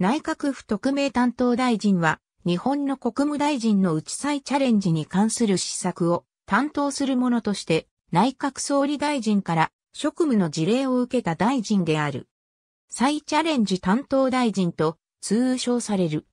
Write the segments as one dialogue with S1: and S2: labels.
S1: 内閣府特命担当大臣は、日本の国務大臣の内再チャレンジに関する施策を担当する者として、内閣総理大臣から職務の事例を受けた大臣である。再チャレンジ担当大臣と通称される。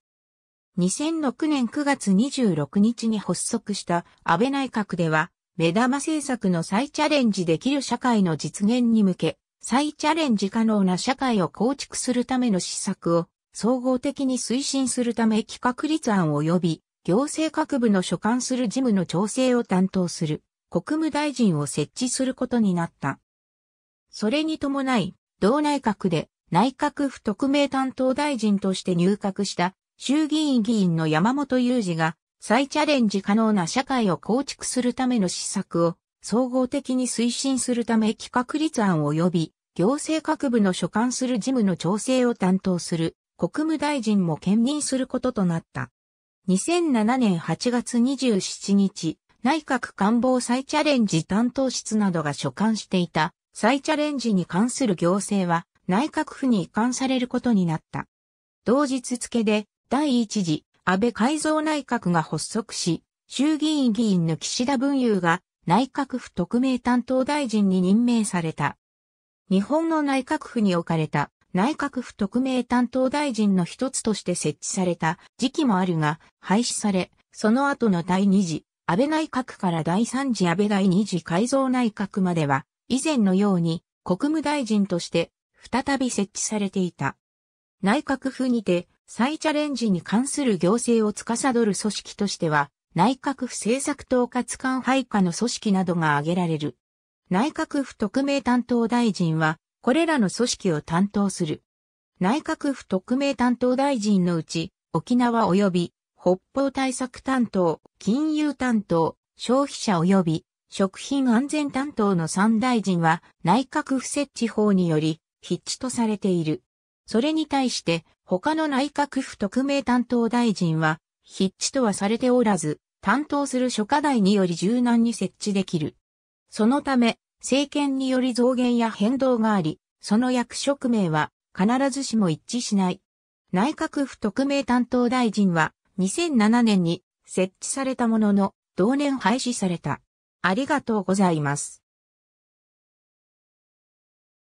S1: 2006年9月26日に発足した安倍内閣では、目玉政策の再チャレンジできる社会の実現に向け、再チャレンジ可能な社会を構築するための施策を総合的に推進するため企画立案及び行政各部の所管する事務の調整を担当する国務大臣を設置することになった。それに伴い、同内閣で内閣府特命担当大臣として入閣した衆議院議員の山本雄二が再チャレンジ可能な社会を構築するための施策を総合的に推進するため企画立案及び行政各部の所管する事務の調整を担当する国務大臣も兼任することとなった。2007年8月27日、内閣官房再チャレンジ担当室などが所管していた再チャレンジに関する行政は内閣府に移管されることになった。同日付で第一次安倍改造内閣が発足し、衆議院議員の岸田文雄が内閣府特命担当大臣に任命された。日本の内閣府に置かれた内閣府特命担当大臣の一つとして設置された時期もあるが、廃止され、その後の第二次、安倍内閣から第三次安倍第二次改造内閣までは、以前のように国務大臣として再び設置されていた。内閣府にて再チャレンジに関する行政を司る組織としては、内閣府政策統括官配下の組織などが挙げられる。内閣府特命担当大臣は、これらの組織を担当する。内閣府特命担当大臣のうち、沖縄及び北方対策担当、金融担当、消費者及び食品安全担当の3大臣は内閣府設置法により筆致とされている。それに対して他の内閣府特命担当大臣は筆致とはされておらず、担当する諸課題により柔軟に設置できる。そのため、政権により増減や変動があり、その役職名は必ずしも一致しない。内閣府特命担当大臣は2007年に設置されたものの同年廃止された。ありがとうございます。